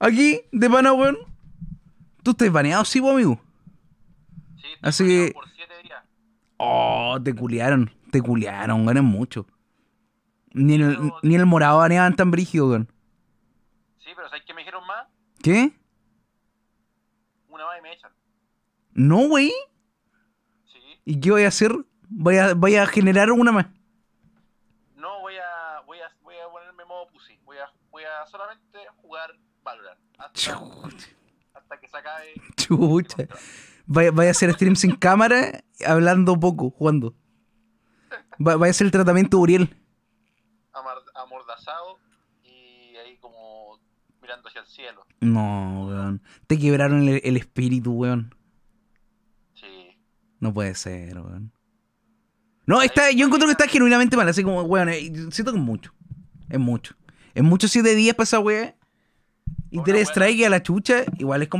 Aquí, de pana, weón. Tú estás baneado, sí, vos, amigo. Sí, Así Por siete días. Oh, te culearon. Te culearon, ganan mucho. Ni el, ni el morado baneaban tan brígido, weón. Sí, pero ¿sabes qué me dijeron más? ¿Qué? Una más y me echan. No, wey. Sí. ¿Y qué voy a hacer? ¿Voy a, voy a generar una más? No, voy a, voy a, voy a ponerme modo pussy. Voy a, voy a solamente jugar hasta, que se acabe. Chucha. Vaya, a hacer stream sin cámara, hablando poco, jugando. vaya a hacer el tratamiento Uriel. Amordazado y ahí como mirando hacia el cielo. No, weón. Te quebraron el, espíritu, weón. Sí. No puede ser, weón. No, está, yo encuentro que está genuinamente mal, así como, weón, eh, siento que es mucho. Es mucho. Es mucho 7 días para esa weón y te les a la chucha, igual es como